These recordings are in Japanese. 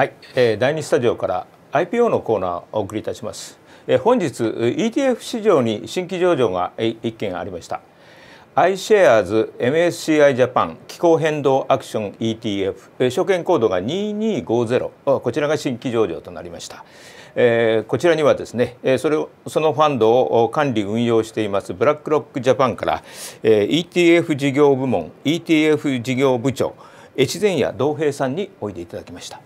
はい、えー、第2スタジオから IPO のコーナーお送りいたします、えー、本日 ETF 市場に新規上場が1件ありました iShares MSCI ジャパン気候変動アクション ETF、えー、証券コードが2250こちらが新規上場となりました、えー、こちらにはですね、えー、それそのファンドを管理運用していますブラックロックジャパンから、えー、ETF 事業部門 ETF 事業部長越前屋道平さんにおいでいただきました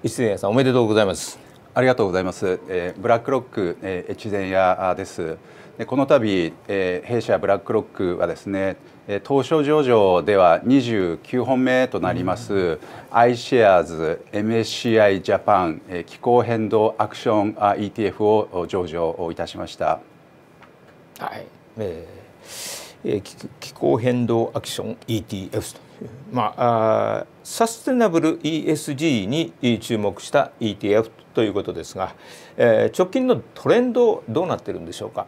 一前さんおめでとうございますありがとうございます、えー、ブラックロック、えー、越前屋ですでこの度、えー、弊社ブラックロックはですね東証上場では29本目となります、うん、ア s h a r e s MSCI ジャパン気候変動アクション ETF を上場いたしました。はい、えー、気候変動アクション ETF まあ、サステナブル ESG に注目した ETF ということですが、えー、直近のトレンドどうなってるんでしょうか。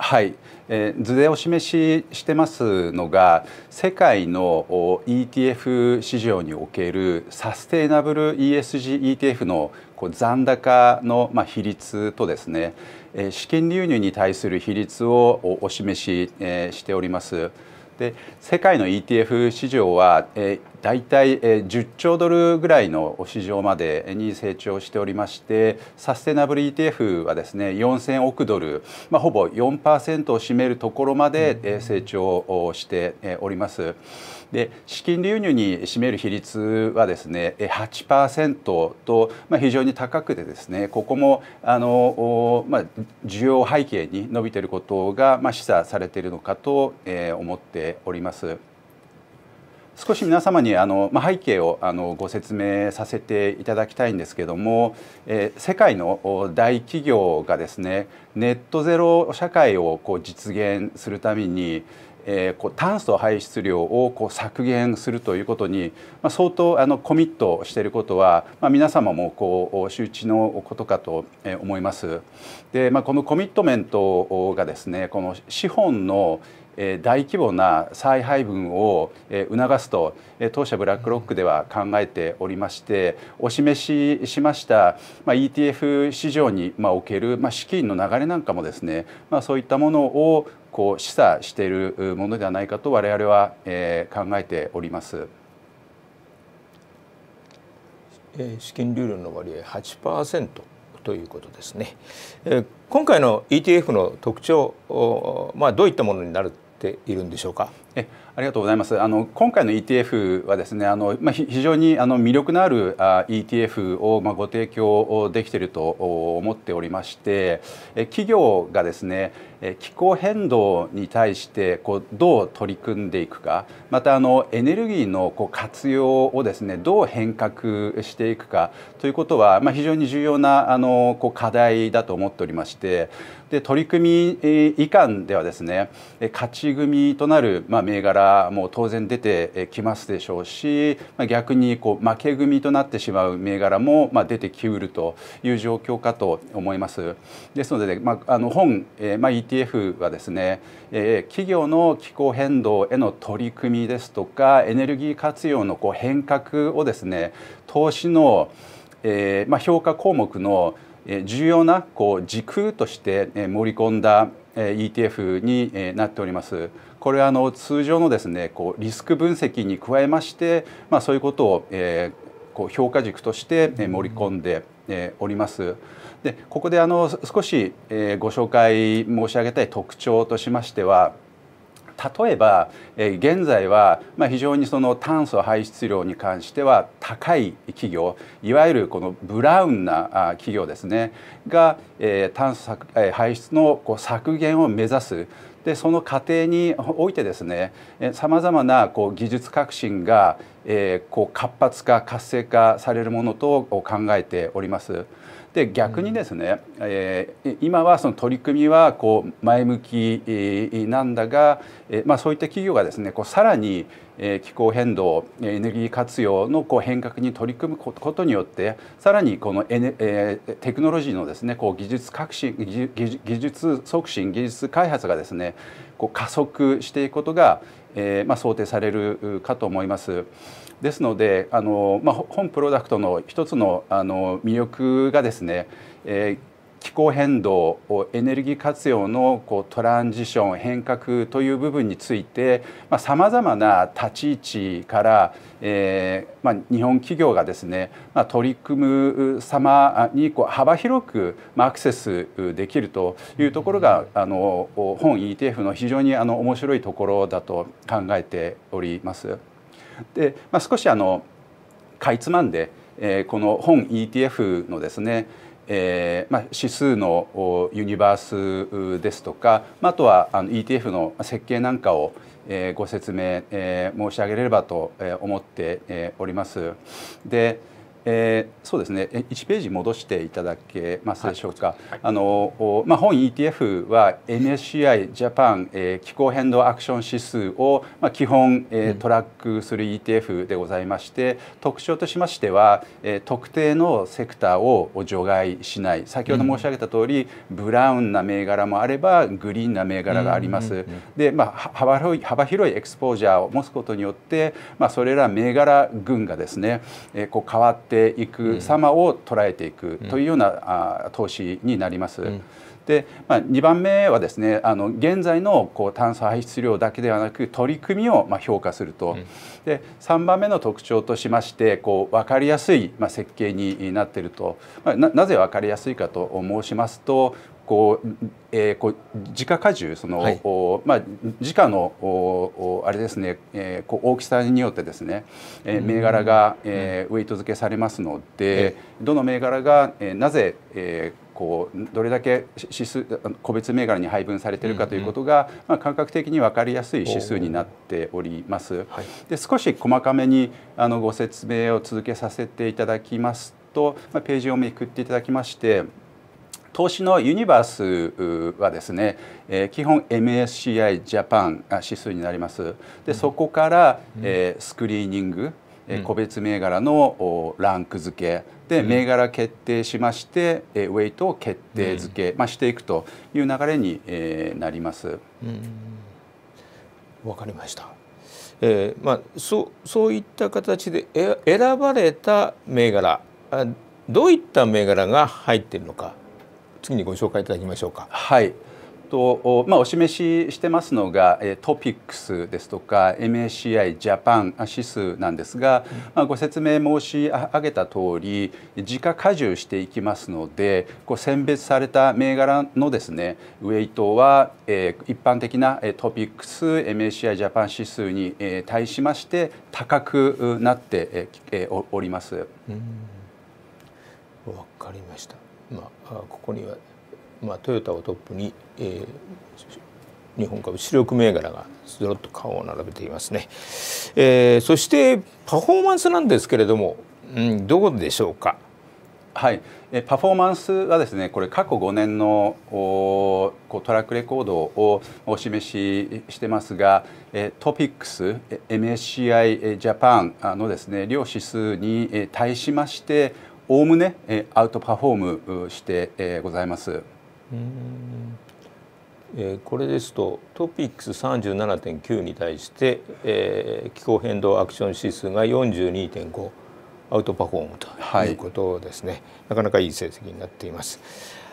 はい、えー、図でお示ししてますのが世界の ETF 市場におけるサステナブル ESGETF のこう残高のま比率とですね、え資金流入に対する比率をお示し、えしております。で世界の ETF 市場は、えー、大体10兆ドルぐらいの市場までに成長しておりましてサステナブル ETF はですね4000億ドル、まあ、ほぼ4%を占めるところまで成長しております。で資金流入に占める比率はですね8%と、まあ、非常に高くてですねここもあの、まあ、需要背景に伸びていることが、まあ、示唆されているのかと、え思っております。少し皆様にあの、まあ、背景をあのご説明させていただきたいんですけれども、えー、世界の大企業がですねネットゼロ社会をこう実現するためにえこう炭素排出量をこう削減するということに、ま相当あのコミットしていることは、ま皆様もこう周知のことかと思います。で、まあ、このコミットメントがですねこの資本の大規模な再配分を促すと当社ブラックロックでは考えておりましてお示ししました ETF 市場における資金の流れなんかもですねそういったものをこう示唆しているものではないかと我々は、えー、考えております。資金流入の割合8%ということですね。今回の ETF の特徴、まあ、どういったものになるっているんでしょうか。ありがとうございますあの今回の ETF はですねあの、まあ、非常にあの魅力のあるあ ETF を、まあ、ご提供できていると思っておりましてえ企業がですね気候変動に対してこうどう取り組んでいくかまたあのエネルギーのこう活用をですねどう変革していくかということは、まあ、非常に重要なあのこう課題だと思っておりましてで取り組み以下ではですね勝ち組となる、まあ銘柄も当然出てきますでしょうし逆にこう負け組となってしまう銘柄もま出てきうるという状況かと思います。ですので、ね、まあ、あの本、まあ、ETF はですね、え企業の気候変動への取り組みですとかエネルギー活用のこう変革をですね投資の、えまあ、評価項目の重要なこう軸として盛り込んだ ETF になっております。これはあの通常のですねこうリスク分析に加えまして、まあ、そういうことを、えー、こう評価軸として盛り込んで、えおります。でここであの少し、えご紹介申し上げたい特徴としましては例えば、え現在は、ま非常にその炭素排出量に関しては高い企業いわゆるこのブラウンなあ企業ですねが、え炭素、え排出のこう削減を目指すでその過程においてですねさまざまなこう技術革新が、えー、こう活発化活性化されるものと考えております。で逆にですね、えー、今はその取り組みはこう前向きなんだが、えー、まあ、そういった企業がですねこうさらに気候変動エネルギー活用のこう変革に取り組むことによってさらにこのエネ、えー、テクノロジーのですねこう技術革新技術促進技術開発がですねこう加速していくことが、えーまあ、想定されるかと思います。ですのであの、まあ、本プロダクトの一つのあの魅力がですね、えー、気候変動をエネルギー活用のこうトランジション変革という部分についてさまざ、まな立ち位置から、えーまあ、日本企業がですね、まあ、取り組む様にこう幅広く、まあ、アクセスできるというところが、あの本 ETF の非常にあの面白いところだと考えております。で、まあ、少しあのかいつまんで、えー、この本 ETF のですねえーまあ、指数のユニバースですとか、まあ、あとはあの ETF の設計なんかを、えー、ご説明、えー、申し上げればと思って、おります。でえー、そうですね1ページ戻していただけますでしょうか、はいはい、あのまあ、本 ETF は n s c i ジャパン、え気候変動アクション指数を、まあ、基本、えー、トラックする ETF でございまして、うん、特徴としましては、え特定のセクターを除外しない先ほど申し上げた通り、うん、ブラウンな銘柄もあればグリーンな銘柄があります、うんうんうんうん、で、まあ、幅広い幅広いエクスポージャーを持つことによって、まあ、それら銘柄群がですね、えこう変わってていく様を捉えていくというような、うん、投資になります。うんで、まあ、2番目はですねあの現在のこう炭素排出量だけではなく取り組みをま評価すると、うん、で3番目の特徴としましてこう分かりやすいま設計になっていると、まあ、なぜ分かりやすいかと申しますとこう、えー、こう自家果重その、はい、まあ自家のおあれですね、えー、こう大きさによってですね、えー、銘柄が、えー、ウェイト付けされますので、どの銘柄が、えー、なぜ、えーこうどれだけ指数個別銘柄に配分されているかということが、うんうん、まあ、感覚的に分かりやすい指数になっております。はい、で少し細かめにあのご説明を続けさせていただきますと、まあ、ページをめくっていただきまして。投資のユニバースはですね、えー、基本 MSCI ジャパン指数になりますで、そこから、うん、えー、スクリーニング、えー、個別銘柄のランク付けで、銘柄決定しまして、えウェイトを決定付け、うん、まあ、していくという流れに、えー、なります。わ、かりました。えー、まあそうそういった形で選ばれた銘柄どういった銘柄が入っているのか次にご紹介いただきましょうか。はいとまあ、お示ししてますのがトピックスですとか MACI ジャパン指数なんですが、まあ、ご説明申し上げた通り自家加重していきますのでこう選別された銘柄のですねウェイトは、えー、一般的なトピックス MACI ジャパン指数に対しまして高くなっております。わかりましたまあ、ここには、まあ、トヨタをトップに、えー、日本株主力銘柄がずろっと顔を並べていますね、えー、そしてパフォーマンスなんですけれども、うん、どうでしょうかはい、えパフォーマンスはですねこれ過去5年のこうトラックレコードをお示ししてますが、えトピックス MSCI ジャパンのですね両指数に対しましておおむね、えー、アウトパフォームして、えー、ございます。うんえー、これですとトピックス37.9に対して、えー、気候変動アクション指数が42.5アウトパフォームということですね、はい、なかなかいい成績になっています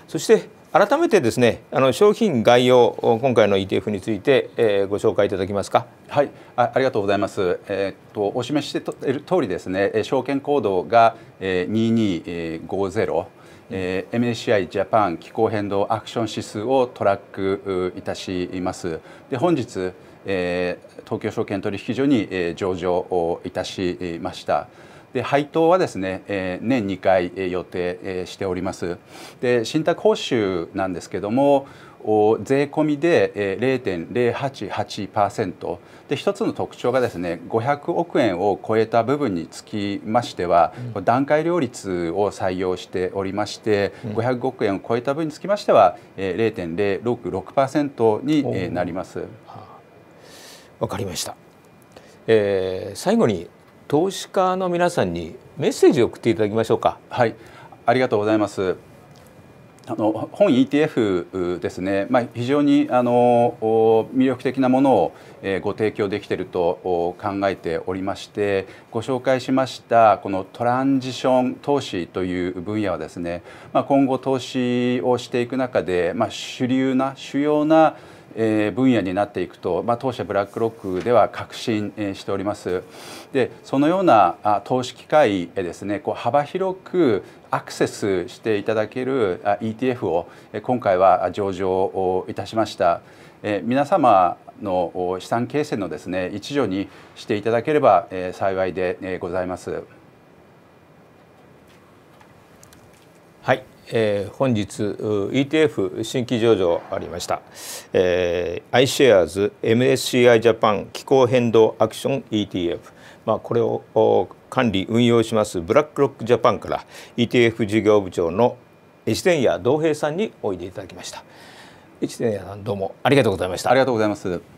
そして改めてですねあの商品概要今回の ETF について、えー、ご紹介いただけますかはいあありがとうございます、えー、っとお示ししている通りですね証券コードが、えー、2250えー、MSCI ジャパン気候変動アクション指数をトラックいたしますで本日、えー、東京証券取引所に、え上場をいたしました。で配当はですね、えー、年2回、えー、予定、えー、しておりますで信託報酬なんですけども税込みで0.088%で一つの特徴がですね500億円を超えた部分につきましては、うん、段階料率を採用しておりまして、うん、500億円を超えた分につきましては0.066%になります。わかりました、えー、最後に投資家の皆さんにメッセージを送っていただきましょうか。はいありがとうございます。あの本 ETF ですね、まあ、非常にあの魅力的なものをご提供できていると考えておりましてご紹介しましたこのトランジション投資という分野はですね、まあ、今後投資をしていく中で、まあ、主流な主要なえ分野になっていくと、まあ、当社ブラックロックでは確信しております。でそのような投資機会へですねこう幅広くアクセスしていただける ETF を今回は上場をいたしました。え皆様の資産形成のですね一助にしていただければ、え幸いで、ございます。はいえー、本日 ETF 新規上場ありました、えー、iShares MSCI ジャパン気候変動アクション ETF、まあ、これを管理運用しますブラックロックジャパンから ETF 事業部長の越前谷道平さんにおいでいただきました越前谷さんどうもありがとうございましたありがとうございます